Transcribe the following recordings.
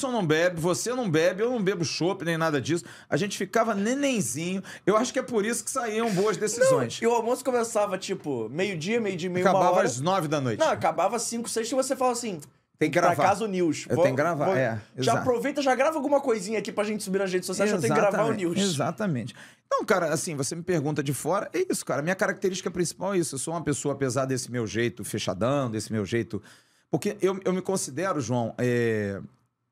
Edson não bebe, você não bebe, eu não bebo chopp nem nada disso. A gente ficava nenenzinho. Eu acho que é por isso que saíam boas decisões. Não, e o almoço começava, tipo, meio-dia, meio-dia, meio Acabava hora. às nove da noite. Não, acabava cinco, seis, e você fala assim... Tem que gravar. Pra Caso News. Eu vou, tenho que gravar, vou, é. Já exato. aproveita, já grava alguma coisinha aqui pra gente subir nas redes sociais, já tem que gravar o News. Exatamente. Então, cara, assim, você me pergunta de fora, é isso, cara. Minha característica principal é isso. Eu sou uma pessoa, apesar desse meu jeito fechadão, desse meu jeito... Porque eu, eu me considero, João, é,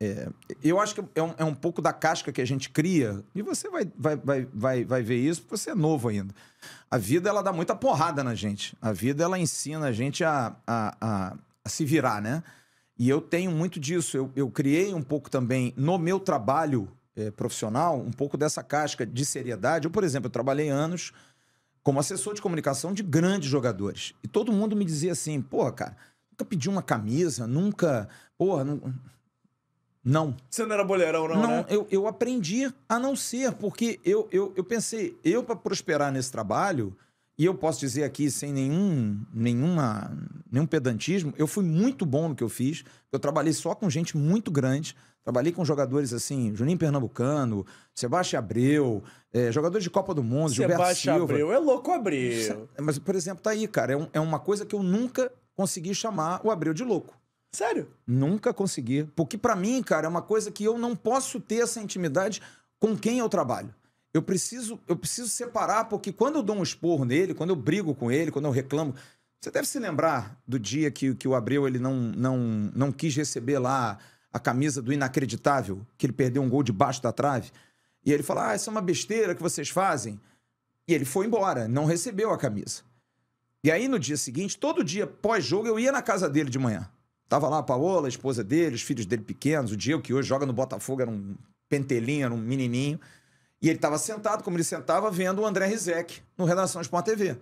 é, eu acho que é um, é um pouco da casca que a gente cria, e você vai, vai, vai, vai, vai ver isso porque você é novo ainda. A vida, ela dá muita porrada na gente. A vida, ela ensina a gente a, a, a, a se virar, né? E eu tenho muito disso. Eu, eu criei um pouco também, no meu trabalho é, profissional, um pouco dessa casca de seriedade. Eu, por exemplo, eu trabalhei anos como assessor de comunicação de grandes jogadores. E todo mundo me dizia assim, porra, cara, nunca pedi uma camisa, nunca... Porra, não não. Você não era boleirão, não? Não, né? eu, eu aprendi a não ser, porque eu, eu, eu pensei, eu para prosperar nesse trabalho, e eu posso dizer aqui sem nenhum, nenhuma, nenhum pedantismo, eu fui muito bom no que eu fiz. Eu trabalhei só com gente muito grande. Trabalhei com jogadores assim, Juninho Pernambucano, Sebastião Abreu, é, jogadores de Copa do Mundo, Gilberto Sebastião Abreu é louco Abreu. É, mas, por exemplo, tá aí, cara. É, um, é uma coisa que eu nunca consegui chamar o Abreu de louco. Sério? Nunca consegui. Porque para mim, cara, é uma coisa que eu não posso ter essa intimidade com quem eu trabalho. Eu preciso, eu preciso separar, porque quando eu dou um esporro nele, quando eu brigo com ele, quando eu reclamo. Você deve se lembrar do dia que, que o Abreu ele não, não, não quis receber lá a camisa do inacreditável, que ele perdeu um gol debaixo da trave. E ele falou: Ah, isso é uma besteira que vocês fazem. E ele foi embora, não recebeu a camisa. E aí, no dia seguinte, todo dia pós-jogo, eu ia na casa dele de manhã. Tava lá a Paola, a esposa dele, os filhos dele pequenos, o Diego, que hoje joga no Botafogo, era um pentelinho, era um menininho. E ele tava sentado, como ele sentava, vendo o André Rizek no Redação Sport TV.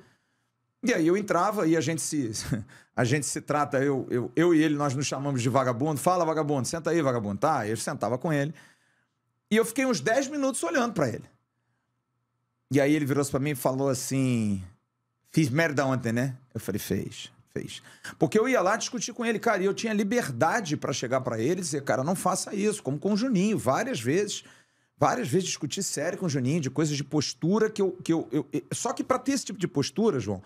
E aí eu entrava e a gente se, a gente se trata, eu, eu, eu e ele, nós nos chamamos de vagabundo. Fala, vagabundo, senta aí, vagabundo. Tá, eu sentava com ele. E eu fiquei uns 10 minutos olhando para ele. E aí ele virou para mim e falou assim: Fiz merda ontem, né? Eu falei: Fez fez. Porque eu ia lá discutir com ele, cara, e eu tinha liberdade para chegar para ele e dizer, cara, não faça isso, como com o Juninho, várias vezes. Várias vezes discuti sério com o Juninho de coisas de postura que eu. Que eu, eu só que para ter esse tipo de postura, João,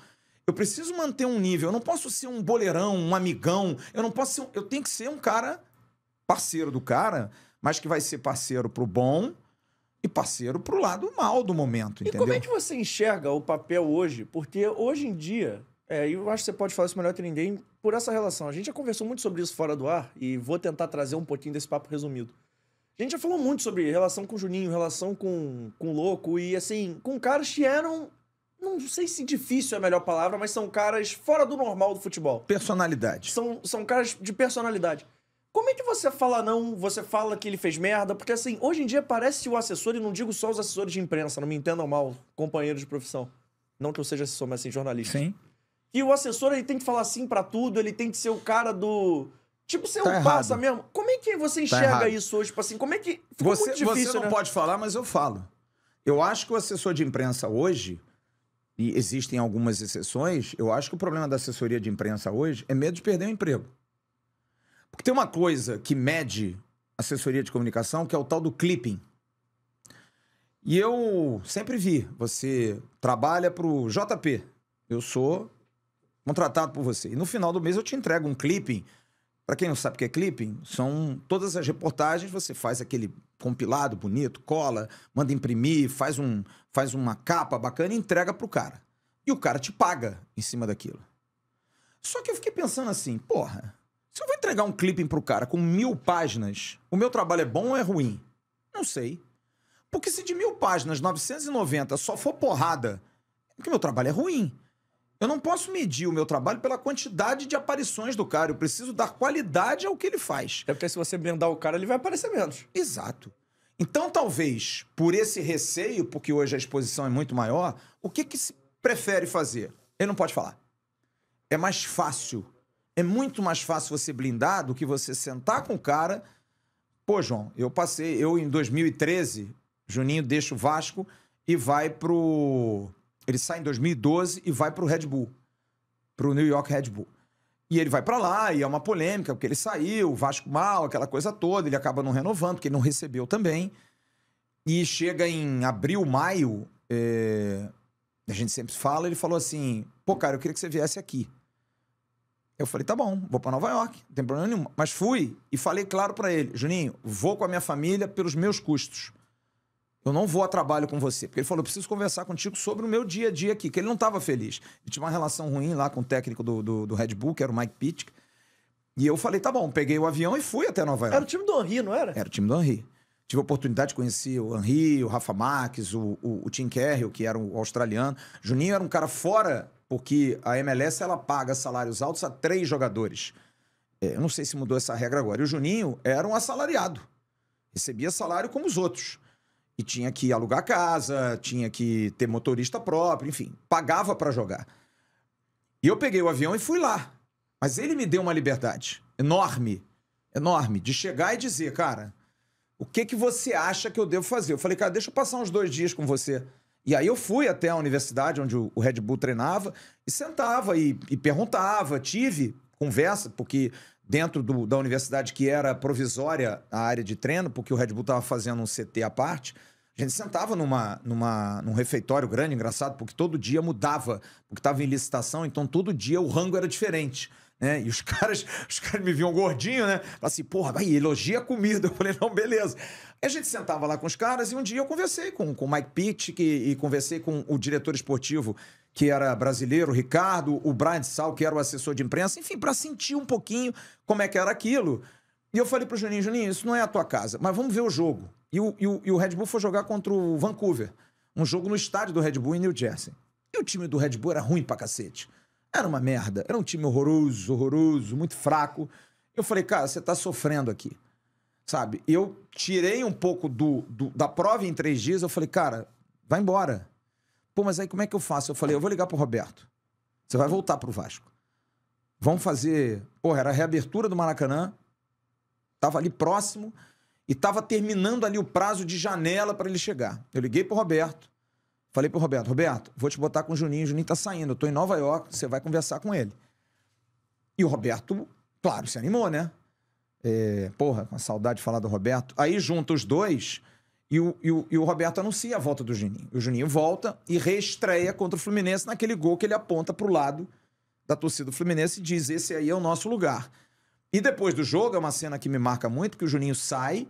eu preciso manter um nível. Eu não posso ser um boleirão, um amigão. Eu não posso ser. Um, eu tenho que ser um cara parceiro do cara, mas que vai ser parceiro pro bom e parceiro pro lado mal do momento, entendeu? E como é que você enxerga o papel hoje? Porque hoje em dia é, eu acho que você pode falar isso melhor que ninguém por essa relação. A gente já conversou muito sobre isso fora do ar e vou tentar trazer um pouquinho desse papo resumido. A gente já falou muito sobre relação com o Juninho, relação com, com o Louco e, assim, com caras que eram. Não sei se difícil é a melhor palavra, mas são caras fora do normal do futebol. Personalidade. São, são caras de personalidade. Como é que você fala não, você fala que ele fez merda? Porque assim, hoje em dia parece o assessor, e não digo só os assessores de imprensa, não me entendam mal, companheiros de profissão. Não que eu seja assessor, mas assim, jornalista. Sim que o assessor ele tem que falar sim para tudo, ele tem que ser o cara do. Tipo, ser tá um passa mesmo. Como é que você tá enxerga tá isso hoje? Tipo assim, como é que. Ficou você, difícil, você não né? pode falar, mas eu falo. Eu acho que o assessor de imprensa hoje, e existem algumas exceções, eu acho que o problema da assessoria de imprensa hoje é medo de perder o emprego. Porque tem uma coisa que mede assessoria de comunicação, que é o tal do clipping. E eu sempre vi, você trabalha para o JP. Eu sou contratado por você. E no final do mês eu te entrego um clipping. Para quem não sabe o que é clipping, são todas as reportagens, você faz aquele compilado bonito, cola, manda imprimir, faz, um, faz uma capa bacana e entrega para o cara. E o cara te paga em cima daquilo. Só que eu fiquei pensando assim, porra, se eu vou entregar um clipping pro cara com mil páginas, o meu trabalho é bom ou é ruim? Não sei. Porque se de mil páginas, 990 só for porrada, é porque meu trabalho é ruim. Eu não posso medir o meu trabalho pela quantidade de aparições do cara. Eu preciso dar qualidade ao que ele faz. É porque se você blindar o cara, ele vai aparecer menos. Exato. Então, talvez, por esse receio, porque hoje a exposição é muito maior, o que, que se prefere fazer? Ele não pode falar. É mais fácil. É muito mais fácil você blindar do que você sentar com o cara. Pô, João, eu passei. Eu, em 2013, Juninho deixa o Vasco e vai pro ele sai em 2012 e vai para o Red Bull, para o New York Red Bull. E ele vai para lá e é uma polêmica, porque ele saiu, o Vasco mal, aquela coisa toda, ele acaba não renovando, porque ele não recebeu também. E chega em abril, maio, é... a gente sempre fala, ele falou assim: pô, cara, eu queria que você viesse aqui. Eu falei: tá bom, vou para Nova York, não tem problema nenhum. Mas fui e falei claro para ele: Juninho, vou com a minha família pelos meus custos. Eu não vou a trabalho com você. Porque ele falou: preciso conversar contigo sobre o meu dia a dia aqui, que ele não estava feliz. Ele tinha uma relação ruim lá com o técnico do, do, do Red Bull, que era o Mike Pitt. E eu falei: tá bom, peguei o avião e fui até Nova York. Era o time do Henri, não era? Era o time do Henri. Tive a oportunidade de conhecer o Henri, o Rafa Marques, o, o, o Tim Carroll, que era o um australiano. Juninho era um cara fora, porque a MLS ela paga salários altos a três jogadores. É, eu não sei se mudou essa regra agora. E o Juninho era um assalariado. Recebia salário como os outros. E tinha que alugar casa, tinha que ter motorista próprio, enfim, pagava para jogar. E eu peguei o avião e fui lá. Mas ele me deu uma liberdade enorme, enorme, de chegar e dizer, cara, o que que você acha que eu devo fazer? Eu falei, cara, deixa eu passar uns dois dias com você. E aí eu fui até a universidade onde o Red Bull treinava e sentava e, e perguntava, tive conversa, porque dentro do, da universidade que era provisória a área de treino, porque o Red Bull estava fazendo um CT à parte. A gente sentava numa, numa, num refeitório grande, engraçado, porque todo dia mudava, porque estava em licitação, então todo dia o rango era diferente. Né? E os caras, os caras me viam gordinho, né? Falaram assim, porra, vai, elogia a comida. Eu falei, não, beleza. Aí a gente sentava lá com os caras e um dia eu conversei com, com o Mike Pitt e conversei com o diretor esportivo que era brasileiro, o Ricardo, o Brian Sal, que era o assessor de imprensa, enfim, para sentir um pouquinho como é que era aquilo. E eu falei pro Juninho, Juninho, isso não é a tua casa, mas vamos ver o jogo. E o, e o, e o Red Bull foi jogar contra o Vancouver, um jogo no estádio do Red Bull em New Jersey. E o time do Red Bull era ruim pra cacete. Era uma merda, era um time horroroso, horroroso, muito fraco. Eu falei, cara, você tá sofrendo aqui sabe? Eu tirei um pouco do, do, da prova em três dias, eu falei, cara, vai embora. Pô, mas aí como é que eu faço? Eu falei, eu vou ligar pro Roberto. Você vai voltar pro Vasco. Vamos fazer. Porra, era a reabertura do Maracanã. Tava ali próximo e tava terminando ali o prazo de janela para ele chegar. Eu liguei pro Roberto. Falei pro Roberto, Roberto, vou te botar com o Juninho, o Juninho tá saindo, eu tô em Nova York, você vai conversar com ele. E o Roberto, claro, se animou, né? É, porra, a saudade de falar do Roberto. Aí junto os dois, e o, e o, e, o, Roberto anuncia a volta do Juninho. O Juninho volta e reestreia contra o Fluminense naquele gol que ele aponta para o lado da torcida do Fluminense e diz: esse aí é o nosso lugar. E depois do jogo, é uma cena que me marca muito, que o Juninho sai,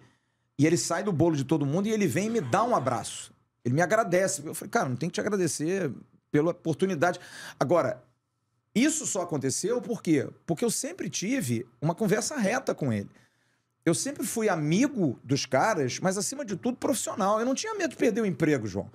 e ele sai do bolo de todo mundo e ele vem e me dá um abraço. Ele me agradece. Eu falei, cara, não tem que te agradecer pela oportunidade. Agora, isso só aconteceu por quê? Porque eu sempre tive uma conversa reta com ele eu sempre fui amigo dos caras, mas acima de tudo profissional. Eu não tinha medo de perder o emprego, João.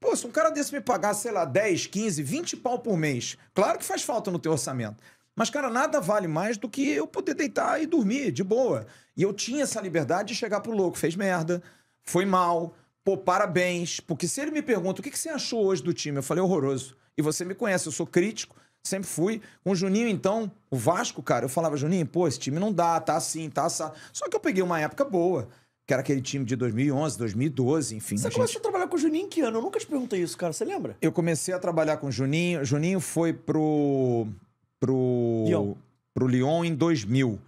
Pô, se um cara desse me pagar, sei lá, 10, 15, 20 pau por mês, claro que faz falta no teu orçamento. Mas, cara, nada vale mais do que eu poder deitar e dormir de boa. E eu tinha essa liberdade de chegar pro louco, fez merda, foi mal, pô, parabéns. Porque se ele me pergunta o que, que você achou hoje do time, eu falei horroroso. E você me conhece, eu sou crítico. Sempre fui. Com o Juninho, então, o Vasco, cara, eu falava, Juninho, pô, esse time não dá, tá assim, tá assim. Só que eu peguei uma época boa, que era aquele time de 2011, 2012, enfim. Você a começou gente... a trabalhar com o Juninho em que ano? Eu nunca te perguntei isso, cara, você lembra? Eu comecei a trabalhar com o Juninho. Juninho foi pro. pro. Lyon. pro Lyon em 2000.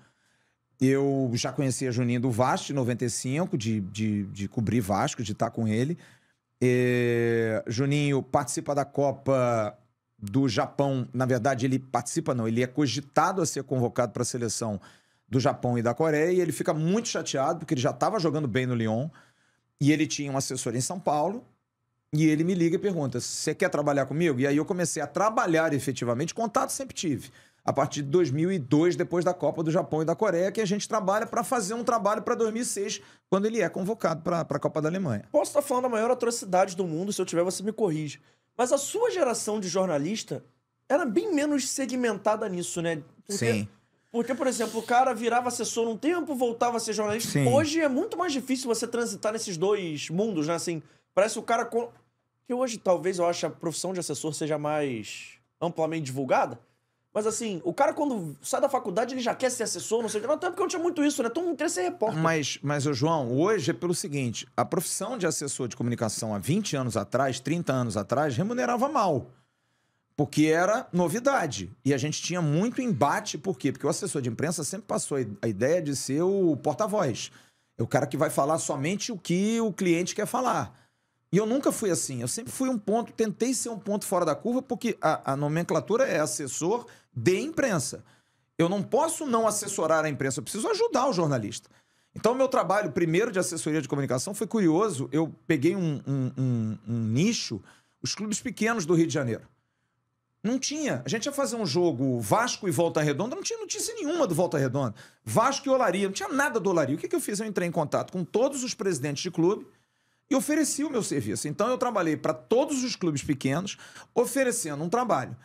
Eu já conhecia Juninho do Vasco, de 95, de, de, de cobrir Vasco, de estar com ele. E... Eh, Juninho participa da Copa do Japão, na verdade, ele participa, não, ele é cogitado a ser convocado para a seleção do Japão e da Coreia, e ele fica muito chateado, porque ele já estava jogando bem no Lyon, e ele tinha um assessor em São Paulo, e ele me liga e pergunta: você quer trabalhar comigo? E aí eu comecei a trabalhar efetivamente, contato sempre tive. A partir de 2002, depois da Copa do Japão e da Coreia, que a gente trabalha para fazer um trabalho para 2006, quando ele é convocado para a Copa da Alemanha. Posso estar tá falando a maior atrocidade do mundo, se eu tiver, você me corrige. Mas a sua geração de jornalista era bem menos segmentada nisso, né? Porque, Sim. Porque, por exemplo, o cara virava assessor um tempo, voltava a ser jornalista. Sim. Hoje é muito mais difícil você transitar nesses dois mundos, né? Assim, parece o cara. Com... Que hoje, talvez, eu acho a profissão de assessor seja mais amplamente divulgada. Mas assim, o cara quando sai da faculdade, ele já quer ser assessor, não sei o que. Até porque eu tinha muito isso, né? Todo mundo queria ser repórter. Mas, mas João, hoje é pelo seguinte: a profissão de assessor de comunicação há 20 anos atrás, 30 anos atrás, remunerava mal. Porque era novidade. E a gente tinha muito embate, por quê? Porque o assessor de imprensa sempre passou a ideia de ser o porta-voz. É o cara que vai falar somente o que o cliente quer falar. E eu nunca fui assim. Eu sempre fui um ponto, tentei ser um ponto fora da curva, porque a, a nomenclatura é assessor de imprensa. Eu não posso não assessorar a imprensa, eu preciso ajudar o jornalista. Então, meu trabalho primeiro de assessoria de comunicação foi curioso. Eu peguei um, um, um, um nicho, os clubes pequenos do Rio de Janeiro. Não tinha. A gente ia fazer um jogo Vasco e Volta Redonda, não tinha notícia nenhuma do Volta Redonda. Vasco e Olaria, não tinha nada do Olaria. O que, que eu fiz? Eu entrei em contato com todos os presidentes de clube e ofereci o meu serviço. Então eu trabalhei para todos os clubes pequenos, oferecendo um trabalho.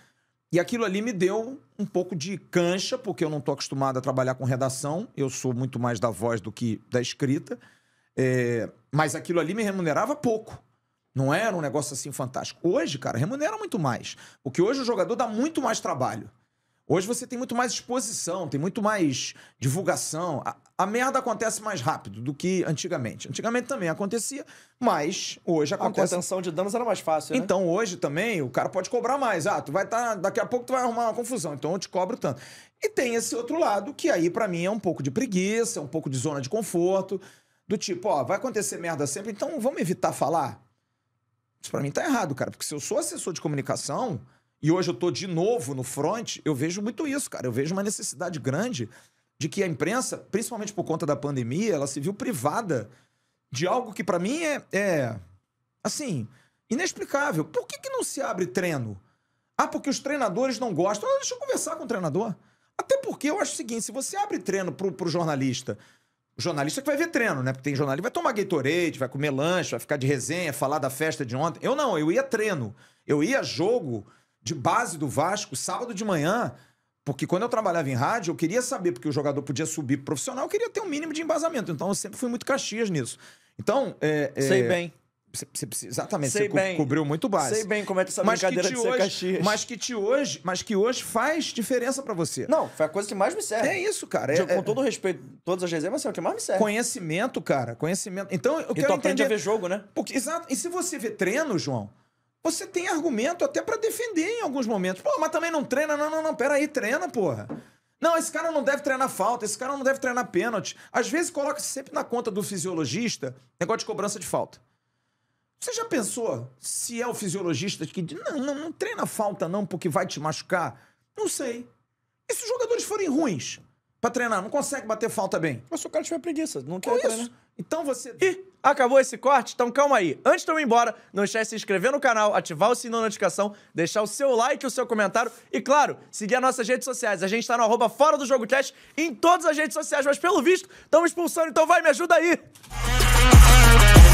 E aquilo ali me deu um pouco de cancha, porque eu não estou acostumado a trabalhar com redação, eu sou muito mais da voz do que da escrita. É, mas aquilo ali me remunerava pouco. Não era um negócio assim fantástico. Hoje, cara, remunera muito mais. Porque hoje o jogador dá muito mais trabalho. Hoje você tem muito mais exposição, tem muito mais divulgação a merda acontece mais rápido do que antigamente. Antigamente também acontecia, mas hoje acontece. A contenção de danos era mais fácil, né? Então hoje também o cara pode cobrar mais. Ah, tu vai estar. Tá... Daqui a pouco tu vai arrumar uma confusão, então eu te cobro tanto. E tem esse outro lado que aí para mim é um pouco de preguiça, é um pouco de zona de conforto, do tipo, ó, vai acontecer merda sempre, então vamos evitar falar. Isso pra mim tá errado, cara, porque se eu sou assessor de comunicação e hoje eu tô de novo no front, eu vejo muito isso, cara. Eu vejo uma necessidade grande de que a imprensa, principalmente por conta da pandemia, ela se viu privada de algo que para mim é, é, assim, inexplicável. Por que, que não se abre treino? Ah, porque os treinadores não gostam. Ah, deixa eu conversar com o treinador. Até porque eu acho o seguinte: se você abre treino pro, pro jornalista, o jornalista que vai ver treino, né? Porque tem jornalista vai tomar Gatorade, vai comer lanche, vai ficar de resenha, falar da festa de ontem. Eu não, eu ia treino. Eu ia jogo de base do Vasco, sábado de manhã. Porque quando eu trabalhava em rádio, eu queria saber, porque o jogador podia subir pro profissional, eu queria ter um mínimo de embasamento. Então eu sempre fui muito caxias nisso. Então. É, é... Sei bem. Cê, cê, exatamente, você Co cobriu muito base. Sei bem como é que essa brincadeira que de hoje, Caxias. Mas que, te hoje, mas que hoje faz diferença para você. Não, foi a coisa que mais me serve. É isso, cara. É, com é... todo respeito, todas as reservas, mas assim, é o que mais me serve. Conhecimento, cara. Conhecimento. Então, eu e quero tu aprende entender... a é ver jogo, né? Porque, exato. E se você vê treino, João, você tem argumento até para defender em alguns momentos. Pô, mas também não treina. Não, não, não. Pera aí, treina, porra. Não, esse cara não deve treinar falta, esse cara não deve treinar pênalti. Às vezes coloca-se sempre na conta do fisiologista negócio de cobrança de falta. Você já pensou se é o fisiologista que diz, não, não, não treina falta não porque vai te machucar? Não sei. E se os jogadores forem ruins para treinar, não consegue bater falta bem? Mas se o cara tiver preguiça, não quer treinar. Então você... Ih! Acabou esse corte? Então calma aí. Antes de eu ir embora, não esquece de se inscrever no canal, ativar o sininho da notificação, deixar o seu like, o seu comentário e, claro, seguir as nossas redes sociais. A gente tá no arroba fora do jogo cast em todas as redes sociais, mas pelo visto, estão expulsando, então vai, me ajuda aí!